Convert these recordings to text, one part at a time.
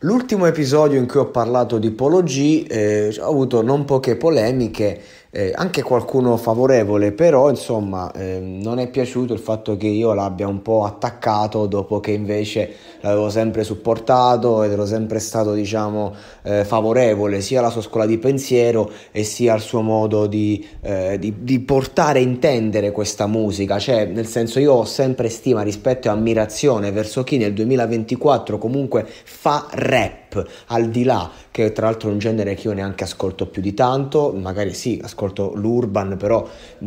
L'ultimo episodio in cui ho parlato di Polo G eh, ho avuto non poche polemiche eh, anche qualcuno favorevole, però insomma eh, non è piaciuto il fatto che io l'abbia un po' attaccato dopo che invece l'avevo sempre supportato ed ero sempre stato diciamo eh, favorevole sia alla sua scuola di pensiero e sia al suo modo di, eh, di, di portare a intendere questa musica, cioè nel senso io ho sempre stima rispetto e ammirazione verso chi nel 2024 comunque fa rap al di là che tra l'altro è un genere che io neanche ascolto più di tanto, magari sì, ascolto l'urban, però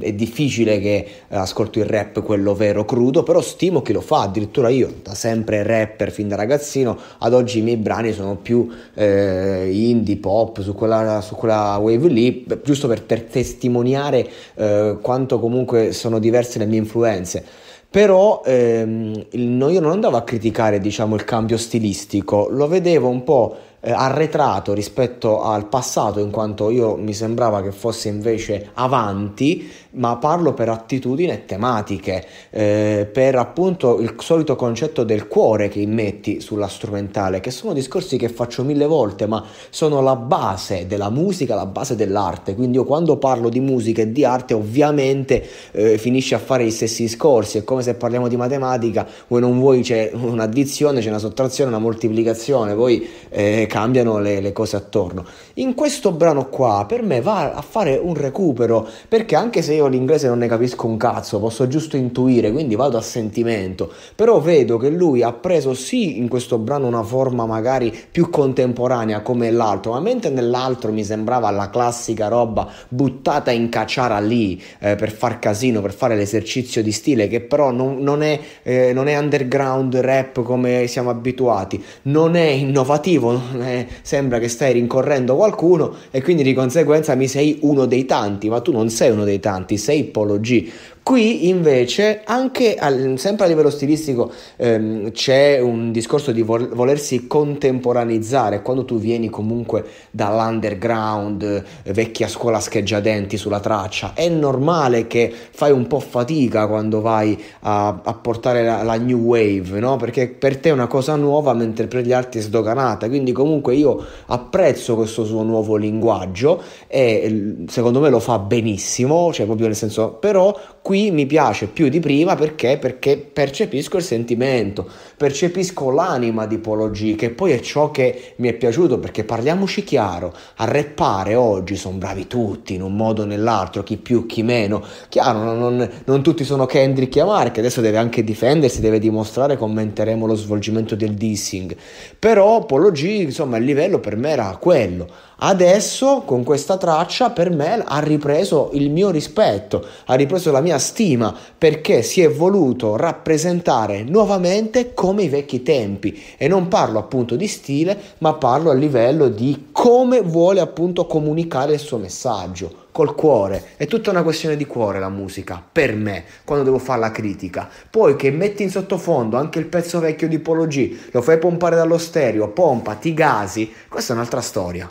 è difficile che eh, ascolto il rap quello vero crudo, però stimo chi lo fa, addirittura io da sempre rapper fin da ragazzino, ad oggi i miei brani sono più eh, indie, pop, su quella, su quella wave lì, giusto per, per testimoniare eh, quanto comunque sono diverse le mie influenze però ehm, io non andavo a criticare diciamo, il cambio stilistico, lo vedevo un po' eh, arretrato rispetto al passato, in quanto io mi sembrava che fosse invece avanti ma parlo per attitudine e tematiche, eh, per appunto il solito concetto del cuore che immetti sulla strumentale, che sono discorsi che faccio mille volte, ma sono la base della musica, la base dell'arte. Quindi io quando parlo di musica e di arte ovviamente eh, finisce a fare gli stessi discorsi, è come se parliamo di matematica, voi non vuoi c'è un'addizione, c'è una sottrazione, una moltiplicazione, poi eh, cambiano le, le cose attorno. In questo brano qua per me va a fare un recupero, perché anche se io l'inglese non ne capisco un cazzo, posso giusto intuire, quindi vado a sentimento. Però vedo che lui ha preso sì in questo brano una forma magari più contemporanea come l'altro, ma mentre nell'altro mi sembrava la classica roba buttata in cacciara lì eh, per far casino, per fare l'esercizio di stile, che però non, non, è, eh, non è underground rap come siamo abituati, non è innovativo, non è, sembra che stai rincorrendo qualcuno e quindi di conseguenza mi sei uno dei tanti, ma tu non sei uno dei tanti avanti, sei Polo G Qui invece, anche al, sempre a livello stilistico, ehm, c'è un discorso di vol- volersi contemporaneizzare. Quando tu vieni comunque dall'underground, eh, vecchia scuola scheggiadenti sulla traccia, è normale che fai un po' fatica quando vai a, a portare la, la, new wave, no? Perché per te è una cosa nuova, mentre per gli altri è sdoganata. Quindi, comunque, io apprezzo questo suo nuovo linguaggio e secondo me lo fa benissimo, cioè proprio nel senso, però Qui mi piace più di prima perché? perché percepisco il sentimento, percepisco l'anima di Polo G, che poi è ciò che mi è piaciuto, perché parliamoci chiaro, a reppare oggi sono bravi tutti, in un modo o nell'altro, chi più, chi meno. Chiaro, non, non, non tutti sono Kendrick e Amar, che adesso deve anche difendersi, deve dimostrare, commenteremo lo svolgimento del dissing. Però Polo G, insomma, il livello per me era quello Adesso con questa traccia per me ha ripreso il mio rispetto, ha ripreso la mia stima perché si è voluto rappresentare nuovamente come i vecchi tempi e non parlo appunto di stile ma parlo a livello di come vuole appunto comunicare il suo messaggio col cuore, è tutta una questione di cuore la musica, per me, quando devo fare la critica. Poi che metti in sottofondo anche il pezzo vecchio di Polo G, lo fai pompare dallo stereo, pompa, ti gasi, questa è un'altra storia.